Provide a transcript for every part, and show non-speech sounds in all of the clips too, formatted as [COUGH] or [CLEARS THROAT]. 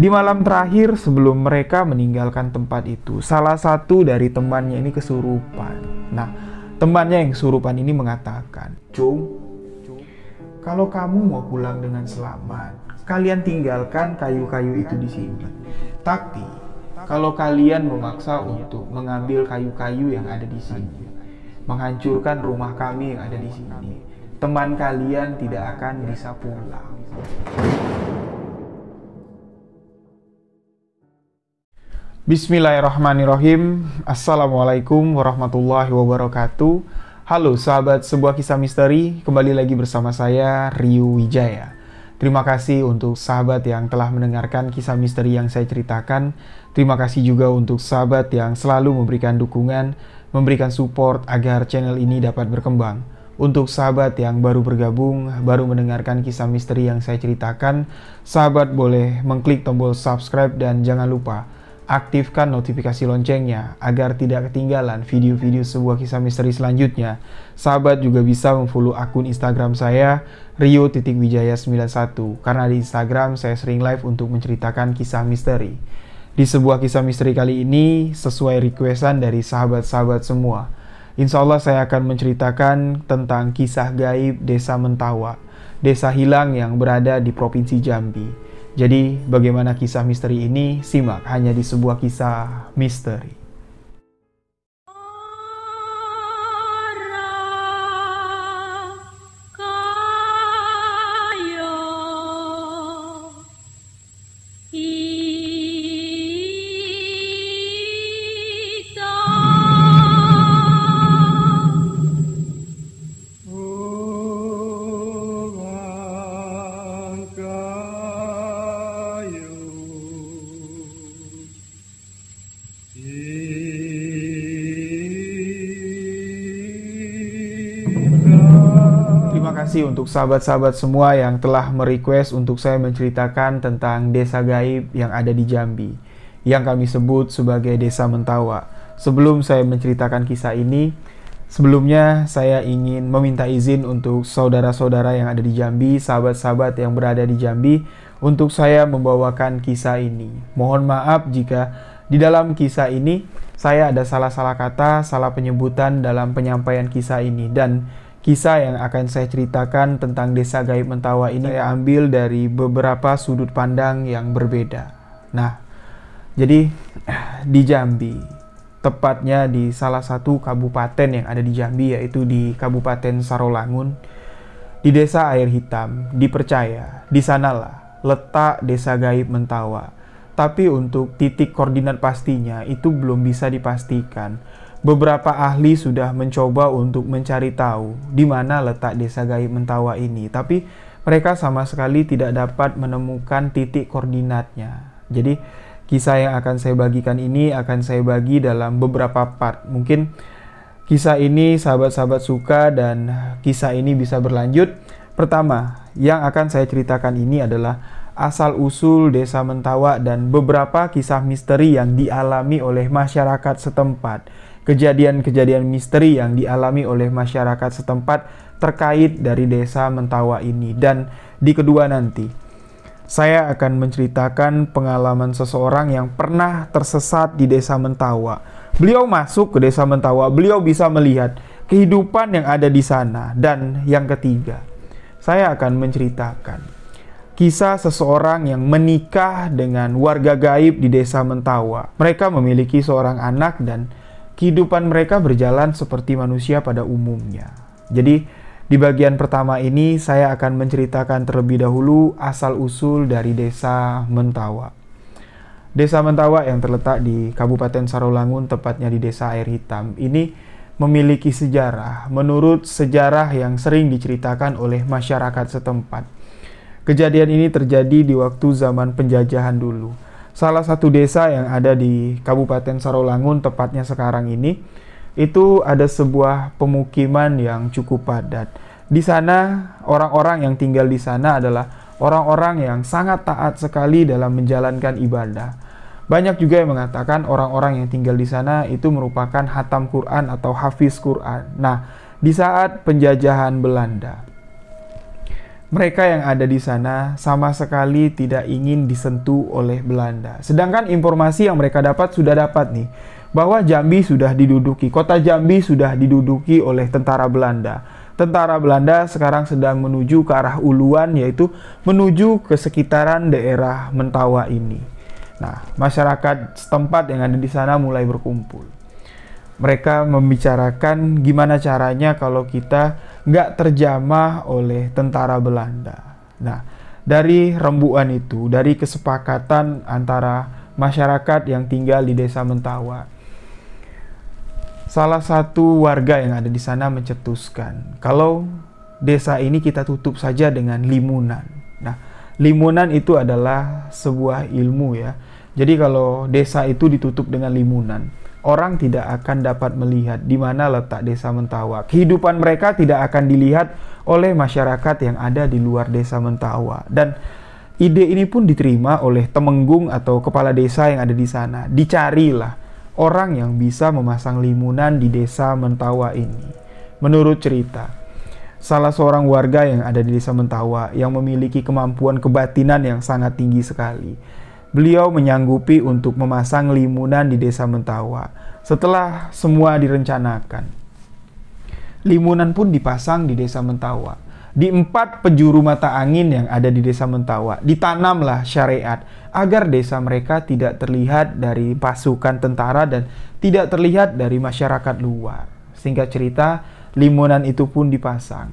Di malam terakhir sebelum mereka meninggalkan tempat itu, salah satu dari temannya ini kesurupan. Nah, temannya yang kesurupan ini mengatakan, "Cung, kalau kamu mau pulang dengan selamat, kalian tinggalkan kayu-kayu itu di sini. Tapi kalau kalian memaksa untuk mengambil kayu-kayu yang ada di sini, menghancurkan rumah kami yang ada di sini, teman kalian tidak akan bisa pulang." Bismillahirrahmanirrahim. Assalamualaikum warahmatullahi wabarakatuh. Halo sahabat sebuah kisah misteri, kembali lagi bersama saya Ryu Wijaya. Terima kasih untuk sahabat yang telah mendengarkan kisah misteri yang saya ceritakan. Terima kasih juga untuk sahabat yang selalu memberikan dukungan, memberikan support agar channel ini dapat berkembang. Untuk sahabat yang baru bergabung, baru mendengarkan kisah misteri yang saya ceritakan, sahabat boleh mengklik tombol subscribe dan jangan lupa aktifkan notifikasi loncengnya agar tidak ketinggalan video-video sebuah kisah misteri selanjutnya. Sahabat juga bisa memfollow akun Instagram saya rio.wijaya91 karena di Instagram saya sering live untuk menceritakan kisah misteri. Di sebuah kisah misteri kali ini sesuai requestan dari sahabat-sahabat semua. Insya Allah saya akan menceritakan tentang kisah gaib Desa Mentawa, desa hilang yang berada di Provinsi Jambi. Jadi, bagaimana kisah misteri ini? Simak hanya di sebuah kisah misteri. kasih untuk sahabat-sahabat semua yang telah merequest untuk saya menceritakan tentang desa gaib yang ada di Jambi, yang kami sebut sebagai Desa Mentawa. Sebelum saya menceritakan kisah ini, sebelumnya saya ingin meminta izin untuk saudara-saudara yang ada di Jambi, sahabat-sahabat yang berada di Jambi, untuk saya membawakan kisah ini. Mohon maaf jika di dalam kisah ini saya ada salah-salah kata, salah penyebutan dalam penyampaian kisah ini, dan Kisah yang akan saya ceritakan tentang Desa Gaib Mentawa ini saya ambil dari beberapa sudut pandang yang berbeda. Nah, jadi [CLEARS THROAT] di Jambi, tepatnya di salah satu kabupaten yang ada di Jambi yaitu di Kabupaten Sarolangun, di Desa Air Hitam, dipercaya di sanalah letak Desa Gaib Mentawa. Tapi untuk titik koordinat pastinya itu belum bisa dipastikan Beberapa ahli sudah mencoba untuk mencari tahu di mana letak desa gaib Mentawa ini, tapi mereka sama sekali tidak dapat menemukan titik koordinatnya. Jadi, kisah yang akan saya bagikan ini akan saya bagi dalam beberapa part. Mungkin kisah ini sahabat-sahabat suka dan kisah ini bisa berlanjut. Pertama, yang akan saya ceritakan ini adalah asal-usul desa Mentawa dan beberapa kisah misteri yang dialami oleh masyarakat setempat kejadian-kejadian misteri yang dialami oleh masyarakat setempat terkait dari desa Mentawa ini dan di kedua nanti saya akan menceritakan pengalaman seseorang yang pernah tersesat di desa Mentawa. Beliau masuk ke desa Mentawa, beliau bisa melihat kehidupan yang ada di sana dan yang ketiga saya akan menceritakan kisah seseorang yang menikah dengan warga gaib di desa Mentawa. Mereka memiliki seorang anak dan kehidupan mereka berjalan seperti manusia pada umumnya. Jadi, di bagian pertama ini saya akan menceritakan terlebih dahulu asal-usul dari desa Mentawa. Desa Mentawa yang terletak di Kabupaten Sarolangun, tepatnya di Desa Air Hitam, ini memiliki sejarah menurut sejarah yang sering diceritakan oleh masyarakat setempat. Kejadian ini terjadi di waktu zaman penjajahan dulu salah satu desa yang ada di Kabupaten Sarolangun tepatnya sekarang ini itu ada sebuah pemukiman yang cukup padat. Di sana orang-orang yang tinggal di sana adalah orang-orang yang sangat taat sekali dalam menjalankan ibadah. Banyak juga yang mengatakan orang-orang yang tinggal di sana itu merupakan hatam Quran atau hafiz Quran. Nah, di saat penjajahan Belanda, mereka yang ada di sana sama sekali tidak ingin disentuh oleh Belanda. Sedangkan informasi yang mereka dapat sudah dapat nih, bahwa Jambi sudah diduduki, kota Jambi sudah diduduki oleh tentara Belanda. Tentara Belanda sekarang sedang menuju ke arah Uluan, yaitu menuju ke sekitaran daerah Mentawa ini. Nah, masyarakat setempat yang ada di sana mulai berkumpul mereka membicarakan gimana caranya kalau kita nggak terjamah oleh tentara Belanda. Nah, dari rembuan itu, dari kesepakatan antara masyarakat yang tinggal di desa Mentawa, salah satu warga yang ada di sana mencetuskan, kalau desa ini kita tutup saja dengan limunan. Nah, limunan itu adalah sebuah ilmu ya. Jadi kalau desa itu ditutup dengan limunan, orang tidak akan dapat melihat di mana letak desa Mentawa. Kehidupan mereka tidak akan dilihat oleh masyarakat yang ada di luar desa Mentawa. Dan ide ini pun diterima oleh temenggung atau kepala desa yang ada di sana. Dicarilah orang yang bisa memasang limunan di desa Mentawa ini. Menurut cerita, salah seorang warga yang ada di desa Mentawa yang memiliki kemampuan kebatinan yang sangat tinggi sekali beliau menyanggupi untuk memasang limunan di desa Mentawa setelah semua direncanakan. Limunan pun dipasang di desa Mentawa. Di empat penjuru mata angin yang ada di desa Mentawa, ditanamlah syariat agar desa mereka tidak terlihat dari pasukan tentara dan tidak terlihat dari masyarakat luar. Singkat cerita, limunan itu pun dipasang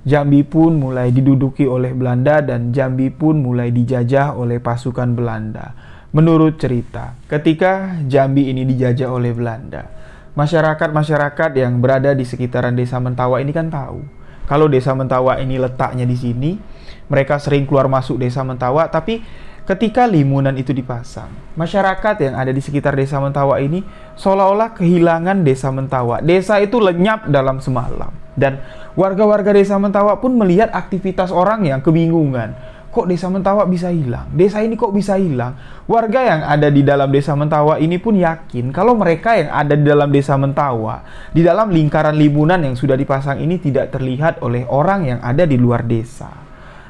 Jambi pun mulai diduduki oleh Belanda dan Jambi pun mulai dijajah oleh pasukan Belanda. Menurut cerita, ketika Jambi ini dijajah oleh Belanda, masyarakat-masyarakat yang berada di sekitaran desa Mentawa ini kan tahu. Kalau desa Mentawa ini letaknya di sini, mereka sering keluar masuk desa Mentawa, tapi ketika limunan itu dipasang, masyarakat yang ada di sekitar desa Mentawa ini seolah-olah kehilangan desa Mentawa. Desa itu lenyap dalam semalam dan warga-warga desa Mentawa pun melihat aktivitas orang yang kebingungan. Kok desa Mentawa bisa hilang? Desa ini kok bisa hilang? Warga yang ada di dalam desa Mentawa ini pun yakin kalau mereka yang ada di dalam desa Mentawa di dalam lingkaran libunan yang sudah dipasang ini tidak terlihat oleh orang yang ada di luar desa.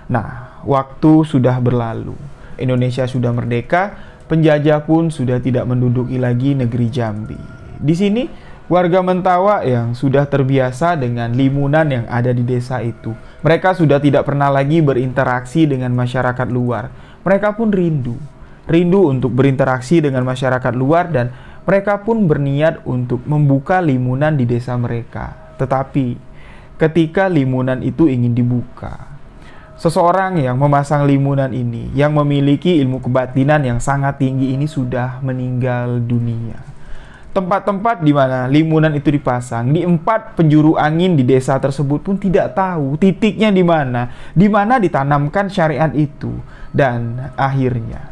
Nah, waktu sudah berlalu. Indonesia sudah merdeka, penjajah pun sudah tidak menduduki lagi negeri Jambi. Di sini Warga Mentawa yang sudah terbiasa dengan limunan yang ada di desa itu. Mereka sudah tidak pernah lagi berinteraksi dengan masyarakat luar. Mereka pun rindu. Rindu untuk berinteraksi dengan masyarakat luar dan mereka pun berniat untuk membuka limunan di desa mereka. Tetapi ketika limunan itu ingin dibuka, Seseorang yang memasang limunan ini, yang memiliki ilmu kebatinan yang sangat tinggi ini sudah meninggal dunia. Tempat-tempat di mana limunan itu dipasang di empat penjuru angin di desa tersebut pun tidak tahu titiknya di mana, di mana ditanamkan syariat itu dan akhirnya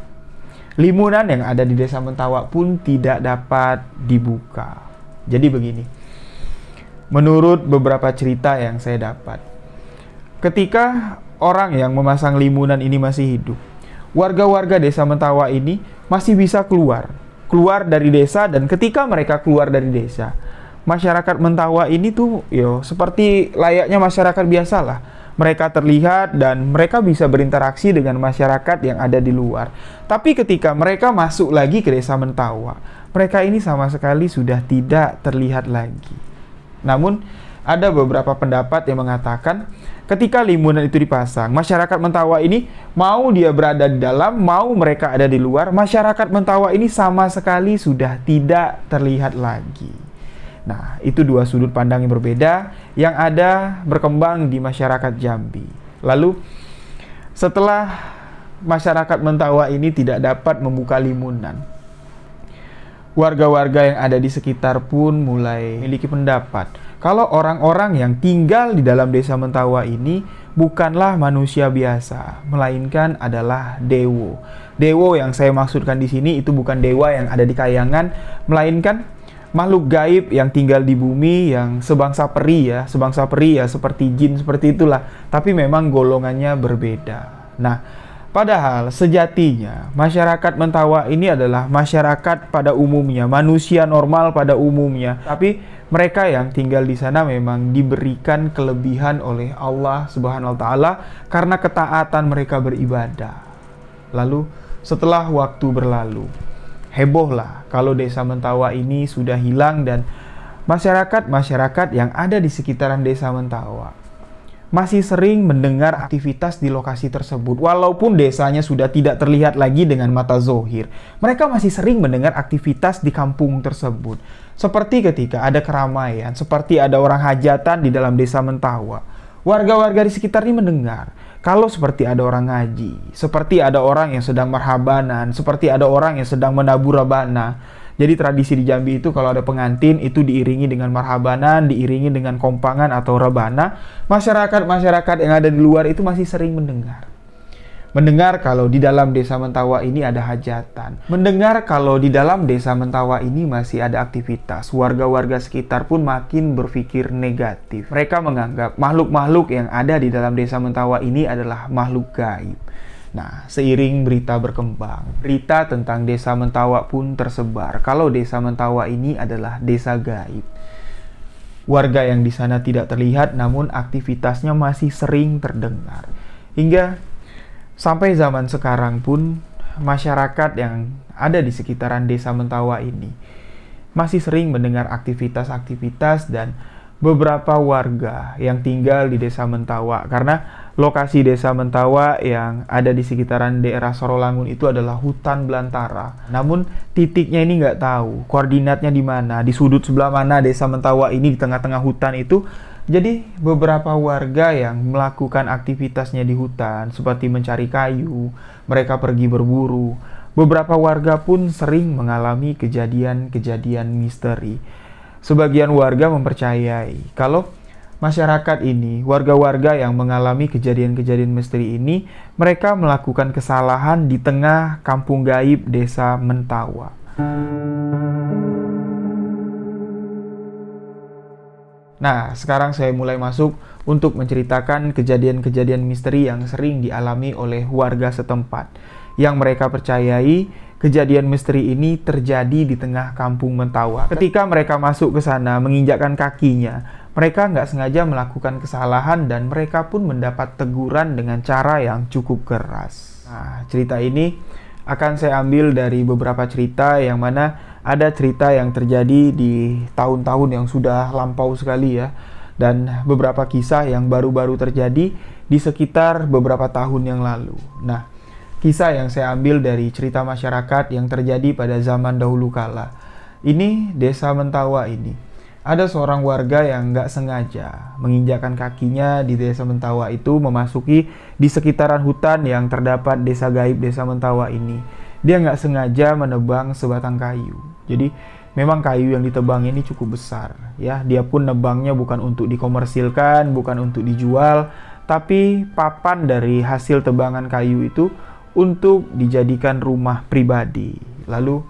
limunan yang ada di desa Mentawa pun tidak dapat dibuka. Jadi begini. Menurut beberapa cerita yang saya dapat, ketika orang yang memasang limunan ini masih hidup, warga-warga desa Mentawa ini masih bisa keluar keluar dari desa dan ketika mereka keluar dari desa masyarakat Mentawa ini tuh yo seperti layaknya masyarakat biasa lah mereka terlihat dan mereka bisa berinteraksi dengan masyarakat yang ada di luar. Tapi ketika mereka masuk lagi ke desa Mentawa, mereka ini sama sekali sudah tidak terlihat lagi. Namun ada beberapa pendapat yang mengatakan ketika limunan itu dipasang, masyarakat Mentawa ini mau dia berada di dalam, mau mereka ada di luar, masyarakat Mentawa ini sama sekali sudah tidak terlihat lagi. Nah, itu dua sudut pandang yang berbeda yang ada berkembang di masyarakat Jambi. Lalu setelah masyarakat Mentawa ini tidak dapat membuka limunan, warga-warga yang ada di sekitar pun mulai memiliki pendapat kalau orang-orang yang tinggal di dalam desa Mentawa ini bukanlah manusia biasa, melainkan adalah dewo. Dewo yang saya maksudkan di sini itu bukan dewa yang ada di kayangan, melainkan makhluk gaib yang tinggal di bumi yang sebangsa peri ya, sebangsa peri ya seperti jin seperti itulah, tapi memang golongannya berbeda. Nah, Padahal sejatinya masyarakat Mentawa ini adalah masyarakat pada umumnya, manusia normal pada umumnya. Tapi mereka yang tinggal di sana memang diberikan kelebihan oleh Allah Subhanahu wa taala karena ketaatan mereka beribadah. Lalu setelah waktu berlalu, hebohlah kalau desa Mentawa ini sudah hilang dan masyarakat-masyarakat yang ada di sekitaran desa Mentawa masih sering mendengar aktivitas di lokasi tersebut. Walaupun desanya sudah tidak terlihat lagi dengan mata zohir, mereka masih sering mendengar aktivitas di kampung tersebut seperti ketika ada keramaian, seperti ada orang hajatan di dalam desa Mentawa, warga-warga di sekitar ini mendengar kalau seperti ada orang ngaji, seperti ada orang yang sedang marhabanan, seperti ada orang yang sedang menabur rabana. Jadi tradisi di Jambi itu kalau ada pengantin itu diiringi dengan marhabanan, diiringi dengan kompangan atau rebana. Masyarakat-masyarakat yang ada di luar itu masih sering mendengar. Mendengar kalau di dalam desa Mentawa ini ada hajatan. Mendengar kalau di dalam desa Mentawa ini masih ada aktivitas. Warga-warga sekitar pun makin berpikir negatif. Mereka menganggap makhluk-makhluk yang ada di dalam desa Mentawa ini adalah makhluk gaib. Nah, seiring berita berkembang, berita tentang desa Mentawa pun tersebar kalau desa Mentawa ini adalah desa gaib. Warga yang di sana tidak terlihat namun aktivitasnya masih sering terdengar. Hingga Sampai zaman sekarang pun, masyarakat yang ada di sekitaran desa Mentawa ini masih sering mendengar aktivitas-aktivitas dan beberapa warga yang tinggal di desa Mentawa karena lokasi desa Mentawa yang ada di sekitaran daerah Sorolangun itu adalah hutan belantara. Namun titiknya ini nggak tahu, koordinatnya di mana, di sudut sebelah mana desa Mentawa ini di tengah-tengah hutan itu jadi beberapa warga yang melakukan aktivitasnya di hutan seperti mencari kayu, mereka pergi berburu. Beberapa warga pun sering mengalami kejadian-kejadian misteri. Sebagian warga mempercayai kalau masyarakat ini, warga-warga yang mengalami kejadian-kejadian misteri ini, mereka melakukan kesalahan di tengah kampung gaib desa Mentawa. Thank Nah, sekarang saya mulai masuk untuk menceritakan kejadian-kejadian misteri yang sering dialami oleh warga setempat, yang mereka percayai kejadian misteri ini terjadi di tengah kampung Mentawa. Ketika mereka masuk ke sana menginjakkan kakinya, mereka nggak sengaja melakukan kesalahan dan mereka pun mendapat teguran dengan cara yang cukup keras. Nah, cerita ini akan saya ambil dari beberapa cerita yang mana ada cerita yang terjadi di tahun-tahun yang sudah lampau sekali ya dan beberapa kisah yang baru-baru terjadi di sekitar beberapa tahun yang lalu. Nah, kisah yang saya ambil dari cerita masyarakat yang terjadi pada zaman dahulu kala. Ini desa Mentawa ini. Ada seorang warga yang nggak sengaja menginjakan kakinya di desa Mentawa itu memasuki di sekitaran hutan yang terdapat desa gaib desa Mentawa ini. Dia nggak sengaja menebang sebatang kayu. Jadi memang kayu yang ditebang ini cukup besar ya. Dia pun nebangnya bukan untuk dikomersilkan, bukan untuk dijual, tapi papan dari hasil tebangan kayu itu untuk dijadikan rumah pribadi. Lalu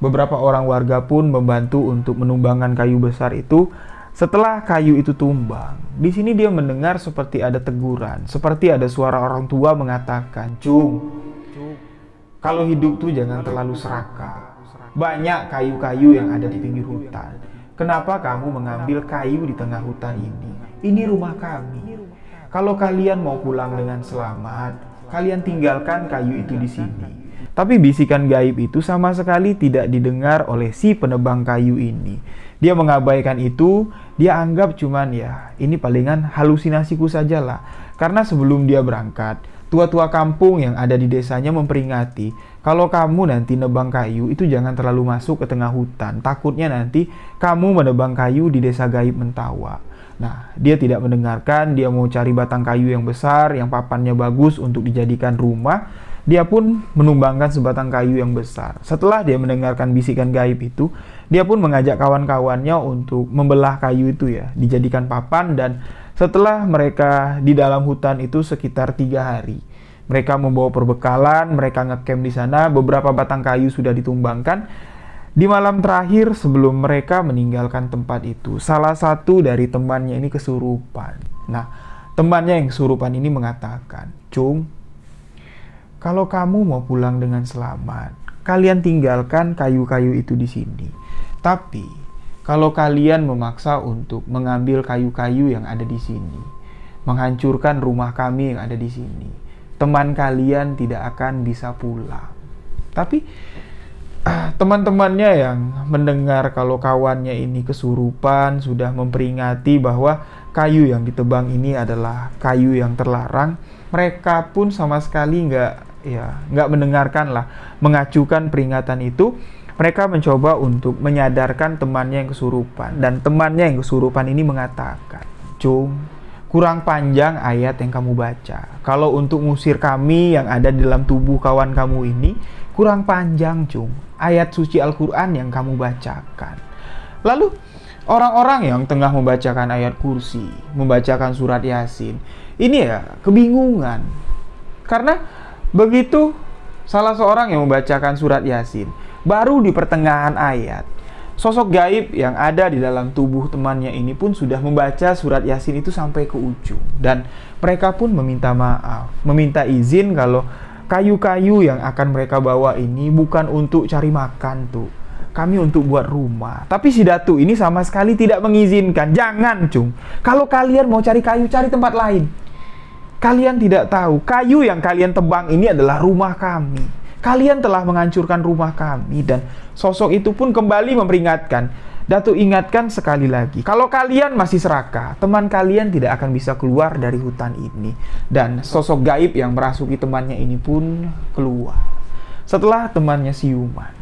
beberapa orang warga pun membantu untuk menumbangkan kayu besar itu setelah kayu itu tumbang, di sini dia mendengar seperti ada teguran, seperti ada suara orang tua mengatakan, "Cung, kalau hidup tuh jangan terlalu serakah. Banyak kayu-kayu yang ada di pinggir hutan. Kenapa kamu mengambil kayu di tengah hutan ini? Ini rumah kami. Kalau kalian mau pulang dengan selamat, kalian tinggalkan kayu itu di sini. Tapi bisikan gaib itu sama sekali tidak didengar oleh si penebang kayu ini. Dia mengabaikan itu, dia anggap cuman ya, ini palingan halusinasiku sajalah. Karena sebelum dia berangkat, tua-tua kampung yang ada di desanya memperingati, kalau kamu nanti nebang kayu itu jangan terlalu masuk ke tengah hutan. Takutnya nanti kamu menebang kayu di desa gaib Mentawa. Nah, dia tidak mendengarkan, dia mau cari batang kayu yang besar, yang papannya bagus untuk dijadikan rumah. Dia pun menumbangkan sebatang kayu yang besar. Setelah dia mendengarkan bisikan gaib itu, dia pun mengajak kawan-kawannya untuk membelah kayu itu ya, dijadikan papan dan setelah mereka di dalam hutan itu sekitar tiga hari, mereka membawa perbekalan, mereka ngecamp di sana, beberapa batang kayu sudah ditumbangkan. Di malam terakhir sebelum mereka meninggalkan tempat itu, salah satu dari temannya ini kesurupan. Nah, temannya yang kesurupan ini mengatakan, Cung, kalau kamu mau pulang dengan selamat, kalian tinggalkan kayu-kayu itu di sini. Tapi kalau kalian memaksa untuk mengambil kayu-kayu yang ada di sini, menghancurkan rumah kami yang ada di sini, teman kalian tidak akan bisa pulang. Tapi ah, teman-temannya yang mendengar kalau kawannya ini kesurupan sudah memperingati bahwa kayu yang ditebang ini adalah kayu yang terlarang mereka pun sama sekali nggak ya nggak mendengarkan lah mengacukan peringatan itu mereka mencoba untuk menyadarkan temannya yang kesurupan dan temannya yang kesurupan ini mengatakan, Jung, kurang panjang ayat yang kamu baca. Kalau untuk ngusir kami yang ada di dalam tubuh kawan kamu ini, kurang panjang, Jung, Ayat suci Al-Qur'an yang kamu bacakan." Lalu orang-orang yang tengah membacakan ayat kursi, membacakan surat Yasin, ini ya kebingungan. Karena begitu salah seorang yang membacakan surat Yasin, Baru di pertengahan ayat, sosok gaib yang ada di dalam tubuh temannya ini pun sudah membaca surat Yasin itu sampai ke ujung dan mereka pun meminta maaf, meminta izin kalau kayu-kayu yang akan mereka bawa ini bukan untuk cari makan tuh. Kami untuk buat rumah. Tapi si Datu ini sama sekali tidak mengizinkan. Jangan, Cung. Kalau kalian mau cari kayu, cari tempat lain. Kalian tidak tahu, kayu yang kalian tebang ini adalah rumah kami Kalian telah menghancurkan rumah kami dan sosok itu pun kembali memperingatkan. Datu ingatkan sekali lagi, kalau kalian masih serakah, teman kalian tidak akan bisa keluar dari hutan ini. Dan sosok gaib yang merasuki temannya ini pun keluar. Setelah temannya siuman.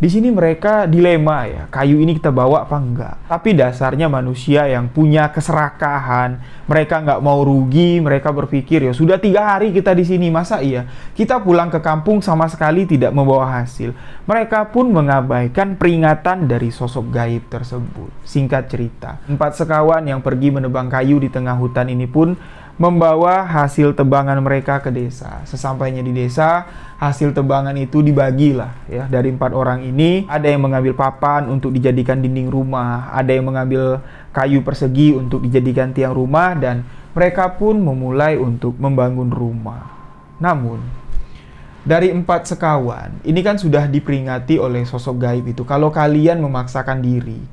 Di sini mereka dilema ya, kayu ini kita bawa apa enggak. Tapi dasarnya manusia yang punya keserakahan, mereka enggak mau rugi, mereka berpikir ya sudah tiga hari kita di sini, masa iya? Kita pulang ke kampung sama sekali tidak membawa hasil. Mereka pun mengabaikan peringatan dari sosok gaib tersebut. Singkat cerita, empat sekawan yang pergi menebang kayu di tengah hutan ini pun membawa hasil tebangan mereka ke desa. Sesampainya di desa, hasil tebangan itu dibagilah ya. Dari empat orang ini, ada yang mengambil papan untuk dijadikan dinding rumah, ada yang mengambil kayu persegi untuk dijadikan tiang rumah, dan mereka pun memulai untuk membangun rumah. Namun, dari empat sekawan, ini kan sudah diperingati oleh sosok gaib itu. Kalau kalian memaksakan diri,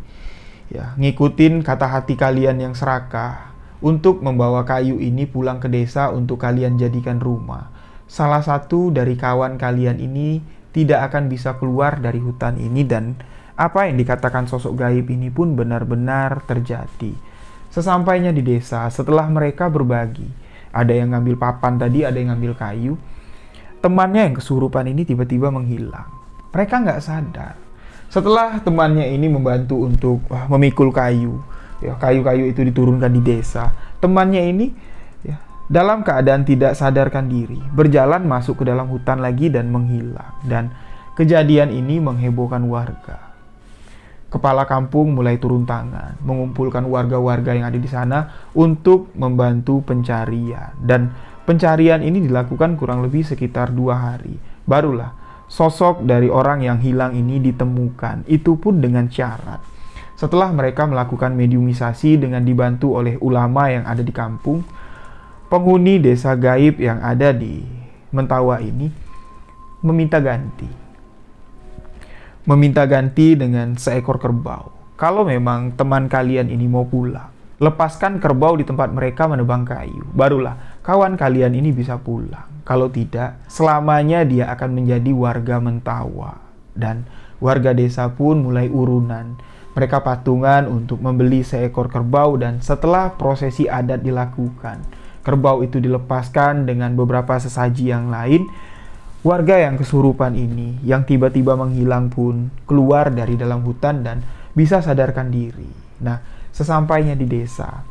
ya ngikutin kata hati kalian yang serakah, untuk membawa kayu ini pulang ke desa untuk kalian jadikan rumah. Salah satu dari kawan kalian ini tidak akan bisa keluar dari hutan ini dan apa yang dikatakan sosok gaib ini pun benar-benar terjadi. Sesampainya di desa, setelah mereka berbagi, ada yang ngambil papan tadi, ada yang ngambil kayu, temannya yang kesurupan ini tiba-tiba menghilang. Mereka nggak sadar. Setelah temannya ini membantu untuk ah, memikul kayu, ya kayu-kayu itu diturunkan di desa temannya ini ya, dalam keadaan tidak sadarkan diri berjalan masuk ke dalam hutan lagi dan menghilang dan kejadian ini menghebohkan warga kepala kampung mulai turun tangan mengumpulkan warga-warga yang ada di sana untuk membantu pencarian dan pencarian ini dilakukan kurang lebih sekitar dua hari barulah sosok dari orang yang hilang ini ditemukan itu pun dengan syarat setelah mereka melakukan mediumisasi dengan dibantu oleh ulama yang ada di kampung, penghuni desa gaib yang ada di Mentawa ini meminta ganti. Meminta ganti dengan seekor kerbau. Kalau memang teman kalian ini mau pulang, lepaskan kerbau di tempat mereka menebang kayu. Barulah kawan kalian ini bisa pulang. Kalau tidak, selamanya dia akan menjadi warga Mentawa dan warga desa pun mulai urunan mereka patungan untuk membeli seekor kerbau dan setelah prosesi adat dilakukan, kerbau itu dilepaskan dengan beberapa sesaji yang lain. Warga yang kesurupan ini, yang tiba-tiba menghilang pun keluar dari dalam hutan dan bisa sadarkan diri. Nah, sesampainya di desa,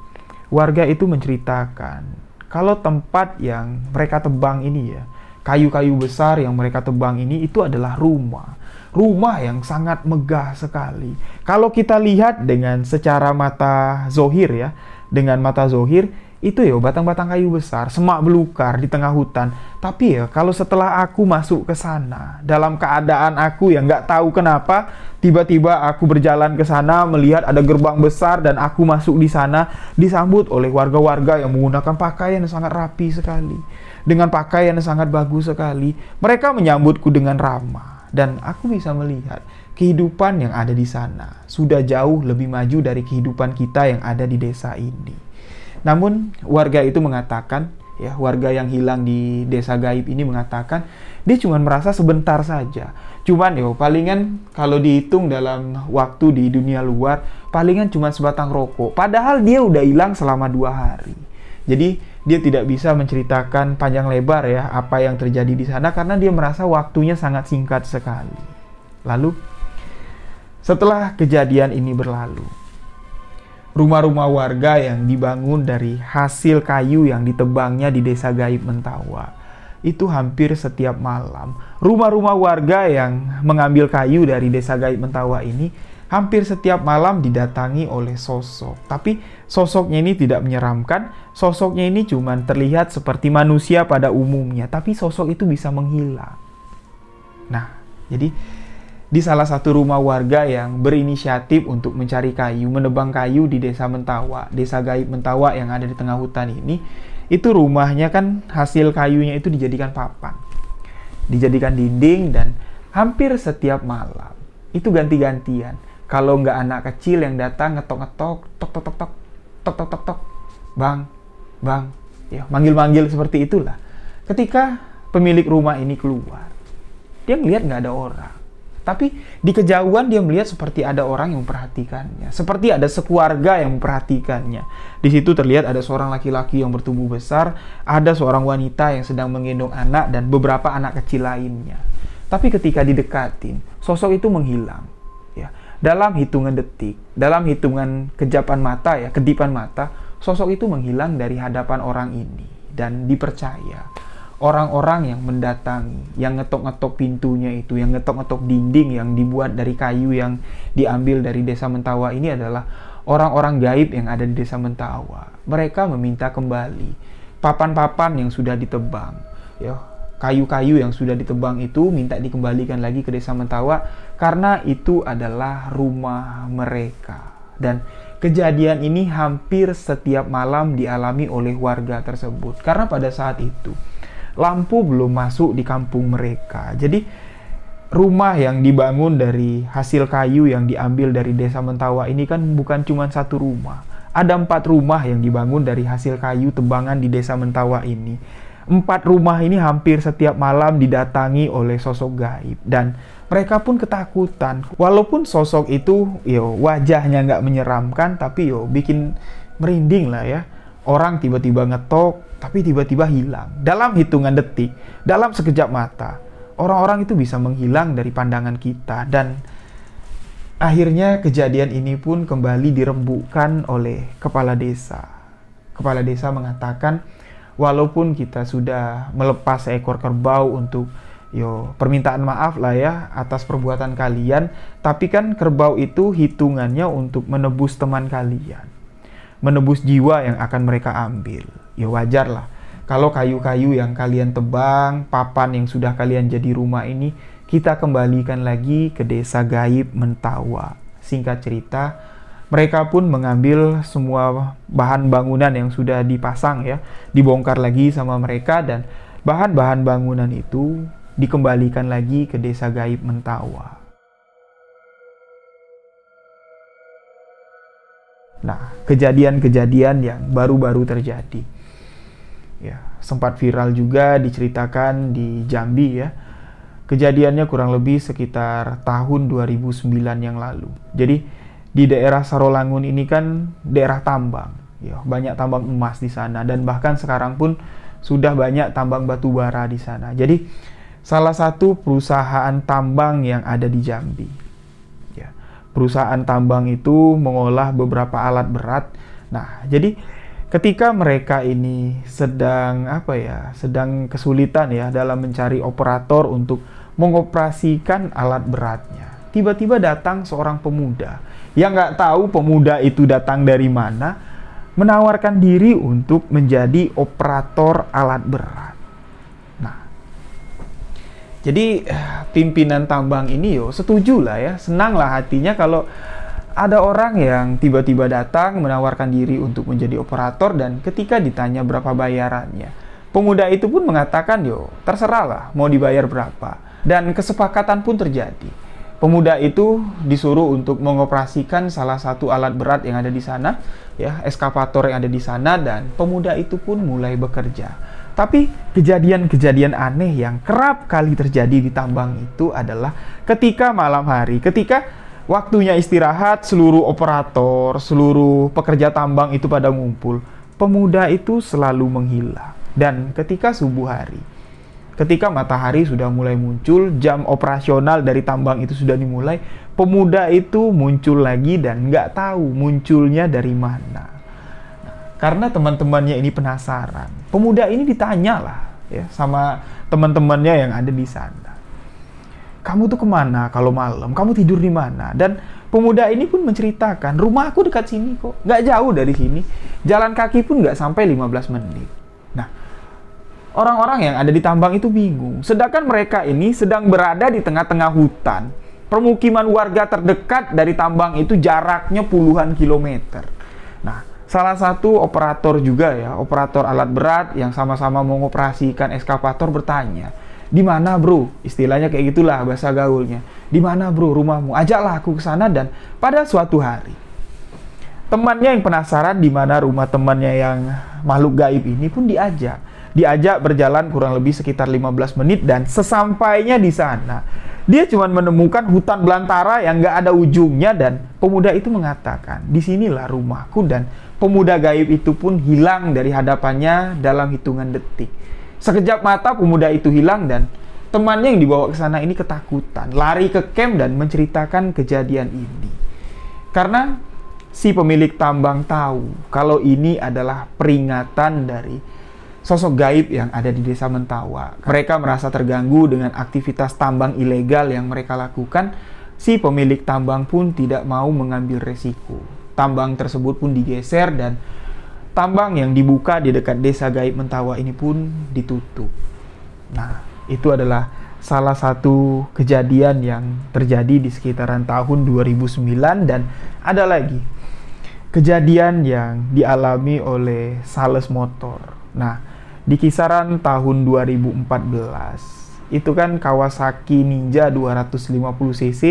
warga itu menceritakan kalau tempat yang mereka tebang ini ya, kayu-kayu besar yang mereka tebang ini itu adalah rumah rumah yang sangat megah sekali. Kalau kita lihat dengan secara mata zohir ya, dengan mata zohir, itu ya batang-batang kayu besar, semak belukar di tengah hutan. Tapi ya kalau setelah aku masuk ke sana, dalam keadaan aku yang nggak tahu kenapa, tiba-tiba aku berjalan ke sana melihat ada gerbang besar dan aku masuk di sana disambut oleh warga-warga yang menggunakan pakaian yang sangat rapi sekali, dengan pakaian yang sangat bagus sekali. Mereka menyambutku dengan ramah dan aku bisa melihat kehidupan yang ada di sana sudah jauh lebih maju dari kehidupan kita yang ada di desa ini. Namun warga itu mengatakan, ya warga yang hilang di desa gaib ini mengatakan dia cuma merasa sebentar saja. Cuman ya palingan kalau dihitung dalam waktu di dunia luar palingan cuma sebatang rokok. Padahal dia udah hilang selama dua hari. Jadi dia tidak bisa menceritakan panjang lebar ya apa yang terjadi di sana karena dia merasa waktunya sangat singkat sekali. Lalu setelah kejadian ini berlalu, rumah-rumah warga yang dibangun dari hasil kayu yang ditebangnya di Desa Gaib Mentawa itu hampir setiap malam. Rumah-rumah warga yang mengambil kayu dari Desa Gaib Mentawa ini hampir setiap malam didatangi oleh sosok. Tapi sosoknya ini tidak menyeramkan, sosoknya ini cuma terlihat seperti manusia pada umumnya, tapi sosok itu bisa menghilang. Nah, jadi di salah satu rumah warga yang berinisiatif untuk mencari kayu, menebang kayu di Desa Mentawa, Desa Gaib Mentawa yang ada di tengah hutan ini, itu rumahnya kan hasil kayunya itu dijadikan papan. Dijadikan dinding dan hampir setiap malam itu ganti-gantian kalau nggak anak kecil yang datang ngetok-ngetok, tok tok tok tok, tok tok tok tok, bang, bang, ya manggil-manggil seperti itulah. Ketika pemilik rumah ini keluar, dia melihat nggak ada orang. Tapi di kejauhan dia melihat seperti ada orang yang memperhatikannya, seperti ada sekeluarga yang memperhatikannya. Di situ terlihat ada seorang laki-laki yang bertubuh besar, ada seorang wanita yang sedang menggendong anak dan beberapa anak kecil lainnya. Tapi ketika didekatin, sosok itu menghilang. Dalam hitungan detik, dalam hitungan kejapan mata ya, kedipan mata, sosok itu menghilang dari hadapan orang ini dan dipercaya orang-orang yang mendatangi, yang ngetok-ngetok pintunya itu, yang ngetok-ngetok dinding yang dibuat dari kayu yang diambil dari desa Mentawa ini adalah orang-orang gaib yang ada di desa Mentawa. Mereka meminta kembali papan-papan yang sudah ditebang, ya kayu-kayu yang sudah ditebang itu minta dikembalikan lagi ke desa Mentawa karena itu adalah rumah mereka. Dan kejadian ini hampir setiap malam dialami oleh warga tersebut karena pada saat itu lampu belum masuk di kampung mereka. Jadi rumah yang dibangun dari hasil kayu yang diambil dari desa Mentawa ini kan bukan cuma satu rumah. Ada empat rumah yang dibangun dari hasil kayu tebangan di desa Mentawa ini Empat rumah ini hampir setiap malam didatangi oleh sosok gaib dan mereka pun ketakutan. Walaupun sosok itu yo wajahnya nggak menyeramkan tapi yo bikin merinding lah ya. Orang tiba-tiba ngetok tapi tiba-tiba hilang dalam hitungan detik, dalam sekejap mata. Orang-orang itu bisa menghilang dari pandangan kita dan akhirnya kejadian ini pun kembali dirembukkan oleh kepala desa. Kepala desa mengatakan, walaupun kita sudah melepas seekor kerbau untuk yo permintaan maaf lah ya atas perbuatan kalian, tapi kan kerbau itu hitungannya untuk menebus teman kalian. Menebus jiwa yang akan mereka ambil. Ya wajar lah. Kalau kayu-kayu yang kalian tebang, papan yang sudah kalian jadi rumah ini, kita kembalikan lagi ke desa gaib Mentawa. Singkat cerita, mereka pun mengambil semua bahan bangunan yang sudah dipasang ya, dibongkar lagi sama mereka dan bahan-bahan bangunan itu dikembalikan lagi ke desa gaib Mentawa. Nah, kejadian-kejadian yang baru-baru terjadi. Ya, sempat viral juga diceritakan di Jambi ya. Kejadiannya kurang lebih sekitar tahun 2009 yang lalu. Jadi, di daerah Sarolangun ini kan daerah tambang, ya banyak tambang emas di sana dan bahkan sekarang pun sudah banyak tambang batu bara di sana. Jadi salah satu perusahaan tambang yang ada di Jambi. Ya, perusahaan tambang itu mengolah beberapa alat berat. Nah, jadi ketika mereka ini sedang apa ya sedang kesulitan ya dalam mencari operator untuk mengoperasikan alat beratnya tiba-tiba datang seorang pemuda yang nggak tahu pemuda itu datang dari mana, menawarkan diri untuk menjadi operator alat berat. Nah, jadi pimpinan tambang ini yo setuju lah ya, senanglah hatinya kalau ada orang yang tiba-tiba datang menawarkan diri untuk menjadi operator dan ketika ditanya berapa bayarannya, pemuda itu pun mengatakan yo terserah lah mau dibayar berapa dan kesepakatan pun terjadi pemuda itu disuruh untuk mengoperasikan salah satu alat berat yang ada di sana, ya, eskavator yang ada di sana dan pemuda itu pun mulai bekerja. Tapi kejadian-kejadian aneh yang kerap kali terjadi di tambang itu adalah ketika malam hari, ketika waktunya istirahat, seluruh operator, seluruh pekerja tambang itu pada ngumpul. Pemuda itu selalu menghilang. Dan ketika subuh hari, Ketika matahari sudah mulai muncul, jam operasional dari tambang itu sudah dimulai, pemuda itu muncul lagi dan nggak tahu munculnya dari mana. Nah, karena teman-temannya ini penasaran, pemuda ini ditanyalah ya sama teman-temannya yang ada di sana. Kamu tuh kemana kalau malam? Kamu tidur di mana? Dan pemuda ini pun menceritakan, rumahku dekat sini kok, nggak jauh dari sini. Jalan kaki pun nggak sampai 15 menit orang-orang yang ada di tambang itu bingung. Sedangkan mereka ini sedang berada di tengah-tengah hutan. Permukiman warga terdekat dari tambang itu jaraknya puluhan kilometer. Nah, salah satu operator juga ya, operator alat berat yang sama-sama mengoperasikan eskavator bertanya, di mana bro? Istilahnya kayak gitulah bahasa gaulnya. Di mana bro rumahmu? Ajaklah aku ke sana dan pada suatu hari temannya yang penasaran di mana rumah temannya yang makhluk gaib ini pun diajak diajak berjalan kurang lebih sekitar 15 menit dan sesampainya di sana dia cuma menemukan hutan belantara yang nggak ada ujungnya dan pemuda itu mengatakan di sinilah rumahku dan pemuda gaib itu pun hilang dari hadapannya dalam hitungan detik sekejap mata pemuda itu hilang dan temannya yang dibawa ke sana ini ketakutan lari ke camp dan menceritakan kejadian ini karena si pemilik tambang tahu kalau ini adalah peringatan dari sosok gaib yang ada di desa Mentawa. Mereka merasa terganggu dengan aktivitas tambang ilegal yang mereka lakukan. Si pemilik tambang pun tidak mau mengambil resiko. Tambang tersebut pun digeser dan tambang yang dibuka di dekat desa gaib Mentawa ini pun ditutup. Nah, itu adalah salah satu kejadian yang terjadi di sekitaran tahun 2009 dan ada lagi kejadian yang dialami oleh sales motor. Nah, di kisaran tahun 2014. Itu kan Kawasaki Ninja 250cc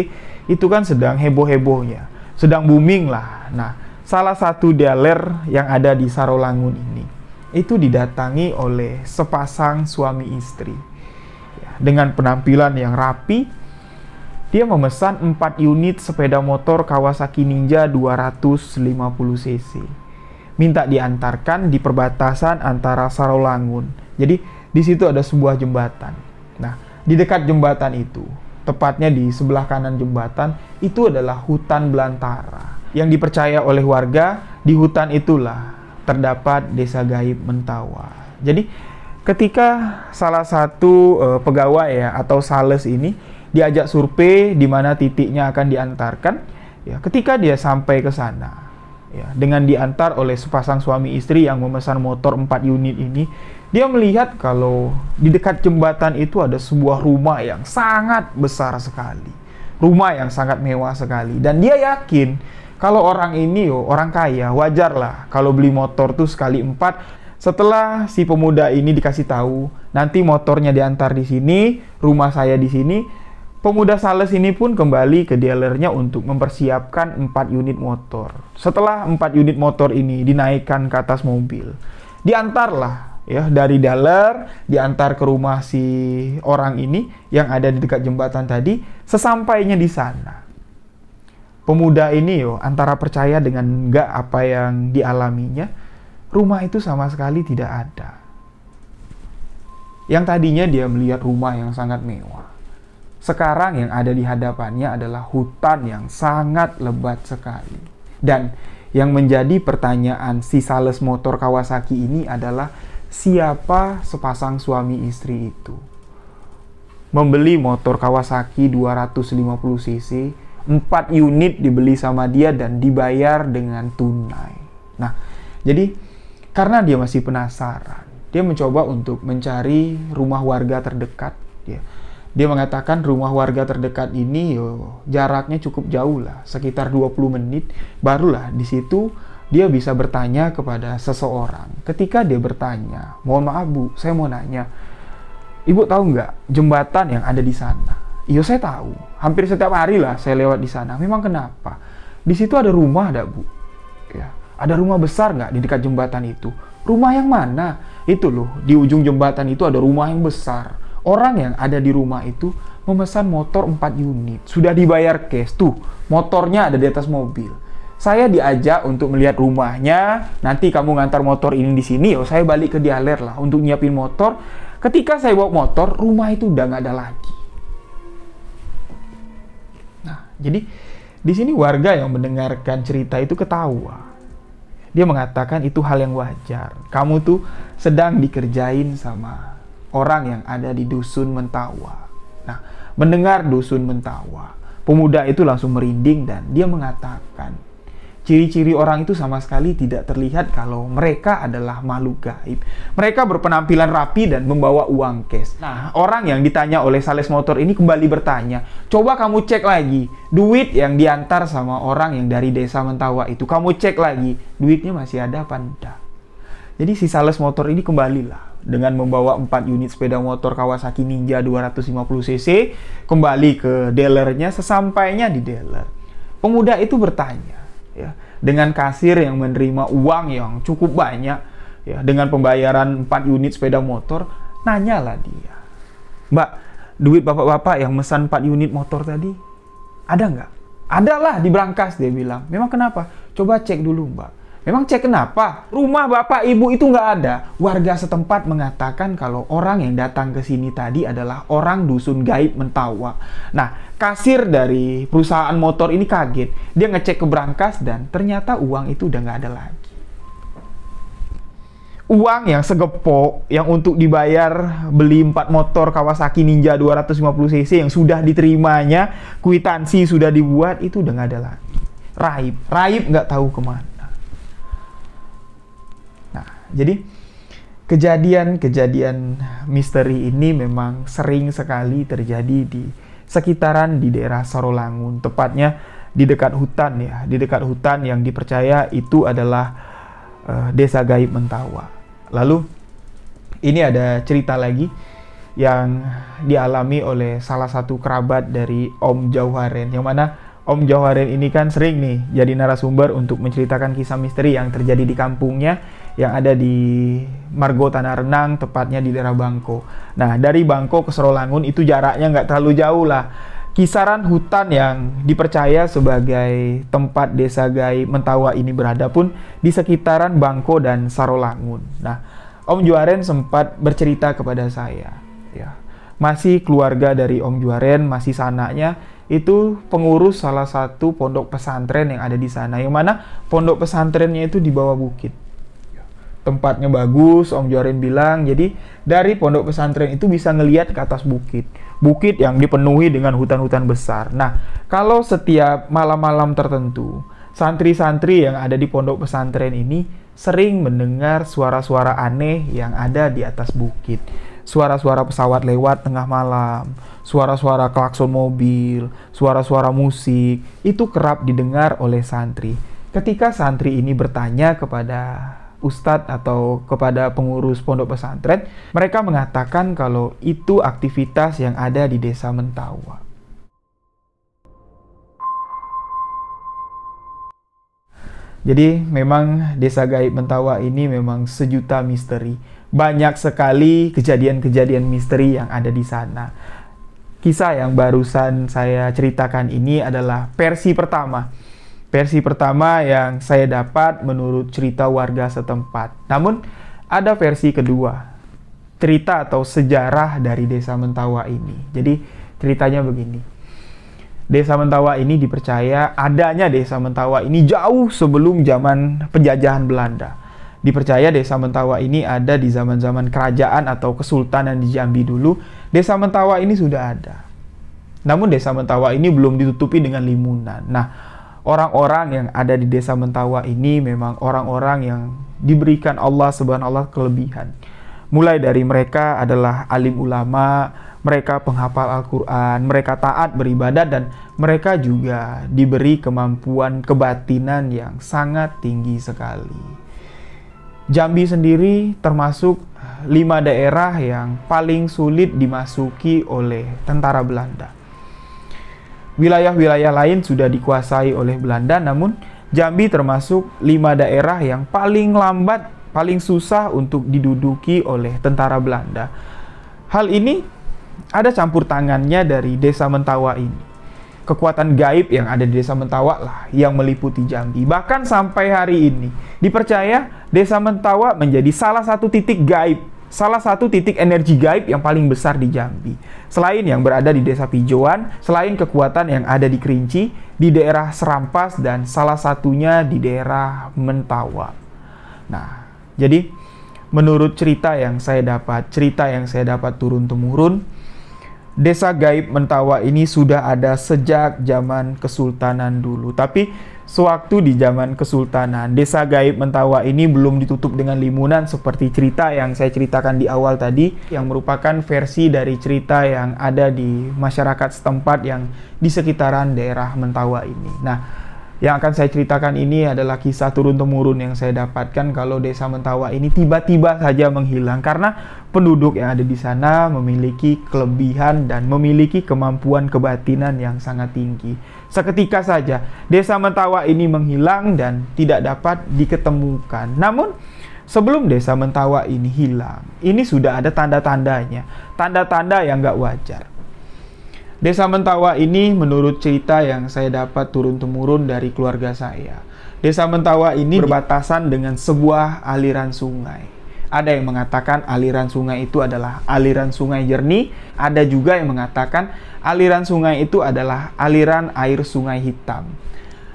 itu kan sedang heboh-hebohnya, sedang booming lah. Nah, salah satu dealer yang ada di Sarolangun ini itu didatangi oleh sepasang suami istri. Ya, dengan penampilan yang rapi, dia memesan 4 unit sepeda motor Kawasaki Ninja 250cc minta diantarkan di perbatasan antara Sarolangun. Jadi di situ ada sebuah jembatan. Nah, di dekat jembatan itu, tepatnya di sebelah kanan jembatan, itu adalah hutan belantara. Yang dipercaya oleh warga, di hutan itulah terdapat desa gaib Mentawa. Jadi ketika salah satu uh, pegawai ya atau sales ini diajak survei di mana titiknya akan diantarkan, ya ketika dia sampai ke sana, ya, dengan diantar oleh sepasang suami istri yang memesan motor 4 unit ini, dia melihat kalau di dekat jembatan itu ada sebuah rumah yang sangat besar sekali. Rumah yang sangat mewah sekali. Dan dia yakin kalau orang ini yo, orang kaya, wajarlah kalau beli motor tuh sekali 4. Setelah si pemuda ini dikasih tahu, nanti motornya diantar di sini, rumah saya di sini, Pemuda Sales ini pun kembali ke dealernya untuk mempersiapkan empat unit motor. Setelah empat unit motor ini dinaikkan ke atas mobil, diantarlah ya dari dealer diantar ke rumah si orang ini yang ada di dekat jembatan tadi sesampainya di sana. Pemuda ini yo antara percaya dengan enggak apa yang dialaminya, rumah itu sama sekali tidak ada. Yang tadinya dia melihat rumah yang sangat mewah sekarang yang ada di hadapannya adalah hutan yang sangat lebat sekali. Dan yang menjadi pertanyaan si sales motor Kawasaki ini adalah siapa sepasang suami istri itu? Membeli motor Kawasaki 250 cc, 4 unit dibeli sama dia dan dibayar dengan tunai. Nah, jadi karena dia masih penasaran, dia mencoba untuk mencari rumah warga terdekat, ya dia mengatakan rumah warga terdekat ini yo, jaraknya cukup jauh lah, sekitar 20 menit. Barulah di situ dia bisa bertanya kepada seseorang. Ketika dia bertanya, mohon maaf bu, saya mau nanya, ibu tahu nggak jembatan yang ada di sana? Iya saya tahu, hampir setiap hari lah saya lewat di sana. Memang kenapa? Di situ ada rumah ada bu, ya ada rumah besar nggak di dekat jembatan itu? Rumah yang mana? Itu loh, di ujung jembatan itu ada rumah yang besar Orang yang ada di rumah itu memesan motor 4 unit. Sudah dibayar cash. Tuh, motornya ada di atas mobil. Saya diajak untuk melihat rumahnya. Nanti kamu ngantar motor ini di sini, Oh, saya balik ke dealer lah untuk nyiapin motor. Ketika saya bawa motor, rumah itu udah nggak ada lagi. Nah, jadi di sini warga yang mendengarkan cerita itu ketawa. Dia mengatakan itu hal yang wajar. Kamu tuh sedang dikerjain sama orang yang ada di dusun Mentawa. Nah, mendengar dusun Mentawa, pemuda itu langsung merinding dan dia mengatakan, ciri-ciri orang itu sama sekali tidak terlihat kalau mereka adalah makhluk gaib. Mereka berpenampilan rapi dan membawa uang cash. Nah, orang yang ditanya oleh sales motor ini kembali bertanya, coba kamu cek lagi, duit yang diantar sama orang yang dari desa Mentawa itu, kamu cek lagi, duitnya masih ada apa enggak? Jadi si sales motor ini kembalilah dengan membawa 4 unit sepeda motor Kawasaki Ninja 250cc kembali ke dealernya sesampainya di dealer. Pemuda itu bertanya ya, dengan kasir yang menerima uang yang cukup banyak ya, dengan pembayaran 4 unit sepeda motor, nanyalah dia. "Mbak, duit bapak-bapak yang mesan 4 unit motor tadi ada nggak?" "Adalah di brankas," dia bilang. "Memang kenapa?" "Coba cek dulu, Mbak." Memang cek kenapa? Rumah bapak ibu itu nggak ada. Warga setempat mengatakan kalau orang yang datang ke sini tadi adalah orang dusun gaib Mentawa. Nah, kasir dari perusahaan motor ini kaget. Dia ngecek ke brankas dan ternyata uang itu udah nggak ada lagi uang yang segepok yang untuk dibayar beli empat motor Kawasaki Ninja 250cc yang sudah diterimanya, kuitansi sudah dibuat, itu udah nggak ada lagi. Raib, Raib nggak tahu kemana. Jadi kejadian-kejadian misteri ini memang sering sekali terjadi di sekitaran di daerah Sarolangun, tepatnya di dekat hutan ya, di dekat hutan yang dipercaya itu adalah uh, desa gaib Mentawa. Lalu ini ada cerita lagi yang dialami oleh salah satu kerabat dari Om Jauharen yang mana Om Jawharin ini kan sering nih jadi narasumber untuk menceritakan kisah misteri yang terjadi di kampungnya yang ada di Margo Tanah Renang, tepatnya di daerah Bangko. Nah, dari Bangko ke Serolangun itu jaraknya nggak terlalu jauh lah. Kisaran hutan yang dipercaya sebagai tempat desa Gai Mentawa ini berada pun di sekitaran Bangko dan Sarolangun. Nah, Om Juaren sempat bercerita kepada saya, ya, masih keluarga dari Om Juaren, masih sanaknya, itu pengurus salah satu pondok pesantren yang ada di sana. Yang mana pondok pesantrennya itu di bawah bukit. Tempatnya bagus, Om Jorin bilang. Jadi dari pondok pesantren itu bisa ngeliat ke atas bukit. Bukit yang dipenuhi dengan hutan-hutan besar. Nah, kalau setiap malam-malam tertentu, santri-santri yang ada di pondok pesantren ini sering mendengar suara-suara aneh yang ada di atas bukit suara-suara pesawat lewat tengah malam, suara-suara klakson mobil, suara-suara musik, itu kerap didengar oleh santri. Ketika santri ini bertanya kepada ustadz atau kepada pengurus pondok pesantren, mereka mengatakan kalau itu aktivitas yang ada di desa Mentawa. Jadi memang desa gaib Mentawa ini memang sejuta misteri banyak sekali kejadian-kejadian misteri yang ada di sana. Kisah yang barusan saya ceritakan ini adalah versi pertama. Versi pertama yang saya dapat menurut cerita warga setempat. Namun ada versi kedua, cerita atau sejarah dari Desa Mentawa ini. Jadi ceritanya begini. Desa Mentawa ini dipercaya adanya Desa Mentawa ini jauh sebelum zaman penjajahan Belanda. Dipercaya Desa Mentawa ini ada di zaman-zaman kerajaan atau kesultanan di Jambi dulu. Desa Mentawa ini sudah ada. Namun Desa Mentawa ini belum ditutupi dengan limunan. Nah, orang-orang yang ada di Desa Mentawa ini memang orang-orang yang diberikan Allah Subhanahu Allah kelebihan. Mulai dari mereka adalah alim ulama, mereka penghafal Al-Quran, mereka taat beribadah dan mereka juga diberi kemampuan kebatinan yang sangat tinggi sekali. Jambi sendiri termasuk lima daerah yang paling sulit dimasuki oleh tentara Belanda. Wilayah-wilayah lain sudah dikuasai oleh Belanda, namun Jambi termasuk lima daerah yang paling lambat, paling susah untuk diduduki oleh tentara Belanda. Hal ini ada campur tangannya dari desa Mentawa ini kekuatan gaib yang ada di Desa Mentawa lah yang meliputi Jambi. Bahkan sampai hari ini dipercaya Desa Mentawa menjadi salah satu titik gaib, salah satu titik energi gaib yang paling besar di Jambi. Selain yang berada di Desa Pijoan, selain kekuatan yang ada di Kerinci, di daerah Serampas dan salah satunya di daerah Mentawa. Nah, jadi menurut cerita yang saya dapat, cerita yang saya dapat turun temurun Desa Gaib Mentawa ini sudah ada sejak zaman kesultanan dulu. Tapi sewaktu di zaman kesultanan, Desa Gaib Mentawa ini belum ditutup dengan limunan seperti cerita yang saya ceritakan di awal tadi yang merupakan versi dari cerita yang ada di masyarakat setempat yang di sekitaran daerah Mentawa ini. Nah, yang akan saya ceritakan ini adalah kisah turun-temurun yang saya dapatkan kalau desa Mentawa ini tiba-tiba saja menghilang karena penduduk yang ada di sana memiliki kelebihan dan memiliki kemampuan kebatinan yang sangat tinggi. Seketika saja desa Mentawa ini menghilang dan tidak dapat diketemukan. Namun sebelum desa Mentawa ini hilang, ini sudah ada tanda-tandanya, tanda-tanda yang nggak wajar. Desa Mentawa ini menurut cerita yang saya dapat turun-temurun dari keluarga saya. Desa Mentawa ini berbatasan dengan sebuah aliran sungai. Ada yang mengatakan aliran sungai itu adalah aliran sungai jernih, ada juga yang mengatakan aliran sungai itu adalah aliran air sungai hitam.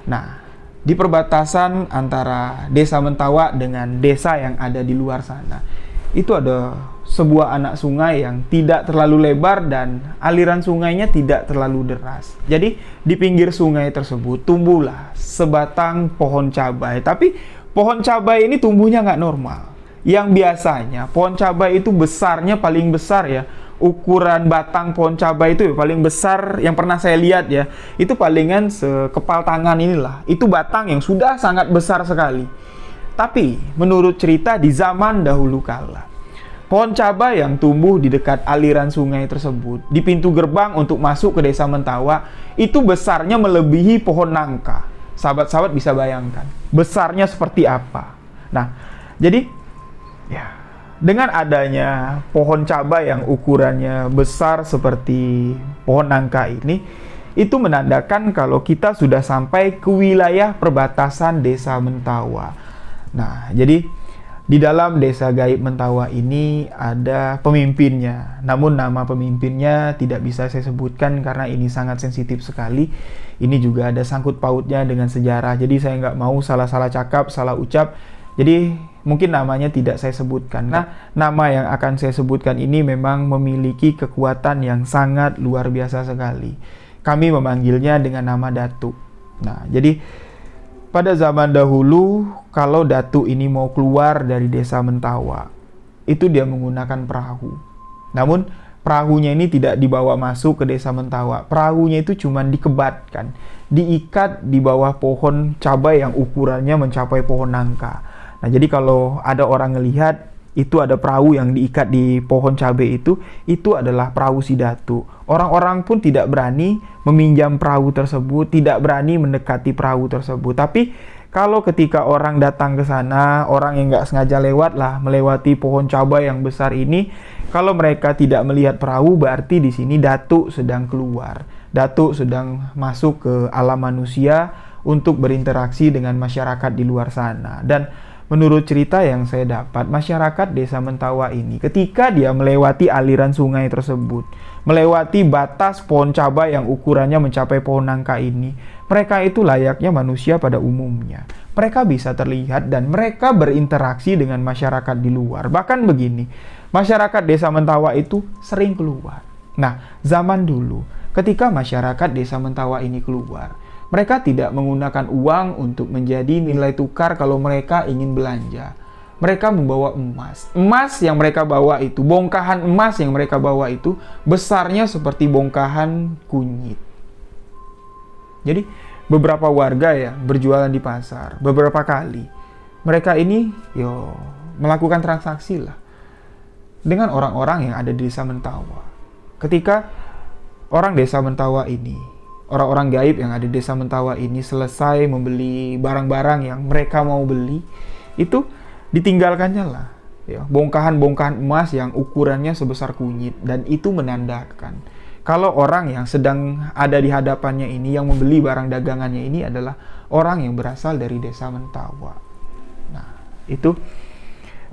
Nah, di perbatasan antara Desa Mentawa dengan desa yang ada di luar sana, itu ada sebuah anak sungai yang tidak terlalu lebar dan aliran sungainya tidak terlalu deras. Jadi di pinggir sungai tersebut tumbuhlah sebatang pohon cabai. Tapi pohon cabai ini tumbuhnya nggak normal. Yang biasanya pohon cabai itu besarnya paling besar ya. Ukuran batang pohon cabai itu ya, paling besar yang pernah saya lihat ya. Itu palingan sekepal tangan inilah. Itu batang yang sudah sangat besar sekali. Tapi menurut cerita di zaman dahulu kala Pohon cabai yang tumbuh di dekat aliran sungai tersebut, di pintu gerbang untuk masuk ke desa Mentawa, itu besarnya melebihi pohon nangka. Sahabat-sahabat bisa bayangkan, besarnya seperti apa. Nah, jadi ya, dengan adanya pohon cabai yang ukurannya besar seperti pohon nangka ini, itu menandakan kalau kita sudah sampai ke wilayah perbatasan desa Mentawa. Nah, jadi di dalam desa gaib Mentawa ini ada pemimpinnya. Namun nama pemimpinnya tidak bisa saya sebutkan karena ini sangat sensitif sekali. Ini juga ada sangkut pautnya dengan sejarah. Jadi saya nggak mau salah-salah cakap, salah ucap. Jadi mungkin namanya tidak saya sebutkan. Nah, nama yang akan saya sebutkan ini memang memiliki kekuatan yang sangat luar biasa sekali. Kami memanggilnya dengan nama Datuk. Nah, jadi pada zaman dahulu, kalau datu ini mau keluar dari desa Mentawa, itu dia menggunakan perahu. Namun, perahunya ini tidak dibawa masuk ke desa Mentawa. Perahunya itu cuma dikebatkan, diikat di bawah pohon cabai yang ukurannya mencapai pohon nangka. Nah, jadi kalau ada orang ngelihat itu ada perahu yang diikat di pohon cabai itu, itu adalah perahu Sidatu. Orang-orang pun tidak berani meminjam perahu tersebut, tidak berani mendekati perahu tersebut. Tapi kalau ketika orang datang ke sana, orang yang nggak sengaja lewat lah, melewati pohon cabai yang besar ini, kalau mereka tidak melihat perahu, berarti di sini Datu sedang keluar. Datu sedang masuk ke alam manusia untuk berinteraksi dengan masyarakat di luar sana. Dan Menurut cerita yang saya dapat, masyarakat Desa Mentawa ini ketika dia melewati aliran sungai tersebut, melewati batas pohon cabai yang ukurannya mencapai pohon nangka ini, mereka itu layaknya manusia pada umumnya. Mereka bisa terlihat dan mereka berinteraksi dengan masyarakat di luar. Bahkan begini, masyarakat Desa Mentawa itu sering keluar. Nah, zaman dulu, ketika masyarakat Desa Mentawa ini keluar, mereka tidak menggunakan uang untuk menjadi nilai tukar kalau mereka ingin belanja. Mereka membawa emas. Emas yang mereka bawa itu, bongkahan emas yang mereka bawa itu besarnya seperti bongkahan kunyit. Jadi, beberapa warga ya berjualan di pasar beberapa kali. Mereka ini yo melakukan transaksi lah dengan orang-orang yang ada di desa Mentawa. Ketika orang desa Mentawa ini orang-orang gaib yang ada di desa Mentawa ini selesai membeli barang-barang yang mereka mau beli itu ditinggalkannya lah ya bongkahan-bongkahan emas yang ukurannya sebesar kunyit dan itu menandakan kalau orang yang sedang ada di hadapannya ini yang membeli barang dagangannya ini adalah orang yang berasal dari desa Mentawa. Nah, itu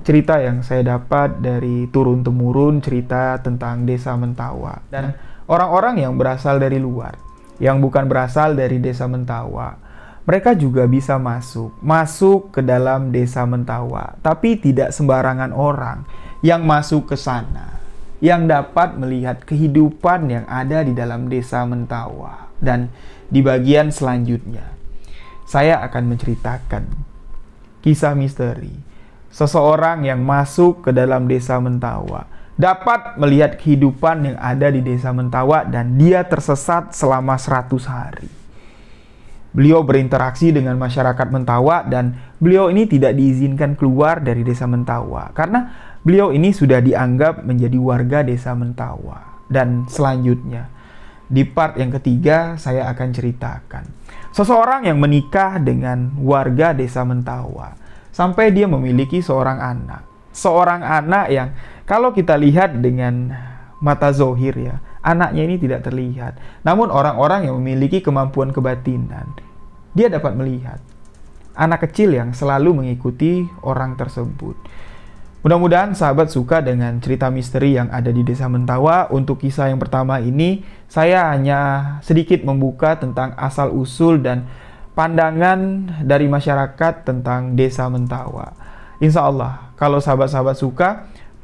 cerita yang saya dapat dari turun temurun cerita tentang desa Mentawa dan nah, orang-orang yang berasal dari luar yang bukan berasal dari desa Mentawa. Mereka juga bisa masuk, masuk ke dalam desa Mentawa, tapi tidak sembarangan orang yang masuk ke sana yang dapat melihat kehidupan yang ada di dalam desa Mentawa. Dan di bagian selanjutnya, saya akan menceritakan kisah misteri seseorang yang masuk ke dalam desa Mentawa dapat melihat kehidupan yang ada di desa Mentawa dan dia tersesat selama 100 hari. Beliau berinteraksi dengan masyarakat Mentawa dan beliau ini tidak diizinkan keluar dari desa Mentawa karena beliau ini sudah dianggap menjadi warga desa Mentawa. Dan selanjutnya, di part yang ketiga saya akan ceritakan. Seseorang yang menikah dengan warga desa Mentawa sampai dia memiliki seorang anak. Seorang anak yang kalau kita lihat dengan mata zohir ya, anaknya ini tidak terlihat. Namun orang-orang yang memiliki kemampuan kebatinan, dia dapat melihat anak kecil yang selalu mengikuti orang tersebut. Mudah-mudahan sahabat suka dengan cerita misteri yang ada di Desa Mentawa. Untuk kisah yang pertama ini, saya hanya sedikit membuka tentang asal-usul dan pandangan dari masyarakat tentang Desa Mentawa. Insya Allah, kalau sahabat-sahabat suka,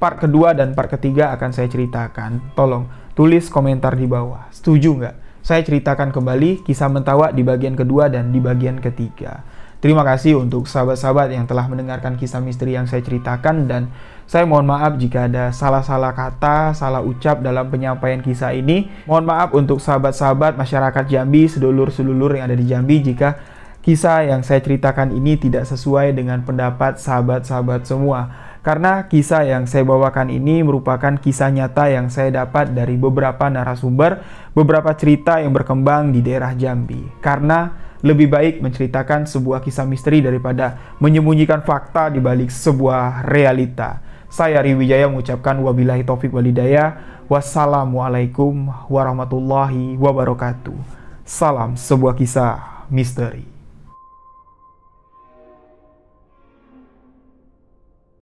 part kedua dan part ketiga akan saya ceritakan. Tolong tulis komentar di bawah. Setuju nggak? Saya ceritakan kembali kisah mentawa di bagian kedua dan di bagian ketiga. Terima kasih untuk sahabat-sahabat yang telah mendengarkan kisah misteri yang saya ceritakan dan saya mohon maaf jika ada salah-salah kata, salah ucap dalam penyampaian kisah ini. Mohon maaf untuk sahabat-sahabat masyarakat Jambi, sedulur-sedulur yang ada di Jambi jika kisah yang saya ceritakan ini tidak sesuai dengan pendapat sahabat-sahabat semua. Karena kisah yang saya bawakan ini merupakan kisah nyata yang saya dapat dari beberapa narasumber, beberapa cerita yang berkembang di daerah Jambi. Karena lebih baik menceritakan sebuah kisah misteri daripada menyembunyikan fakta di balik sebuah realita. Saya Riwijaya mengucapkan wabillahi taufik walidaya. Wassalamualaikum warahmatullahi wabarakatuh. Salam sebuah kisah misteri.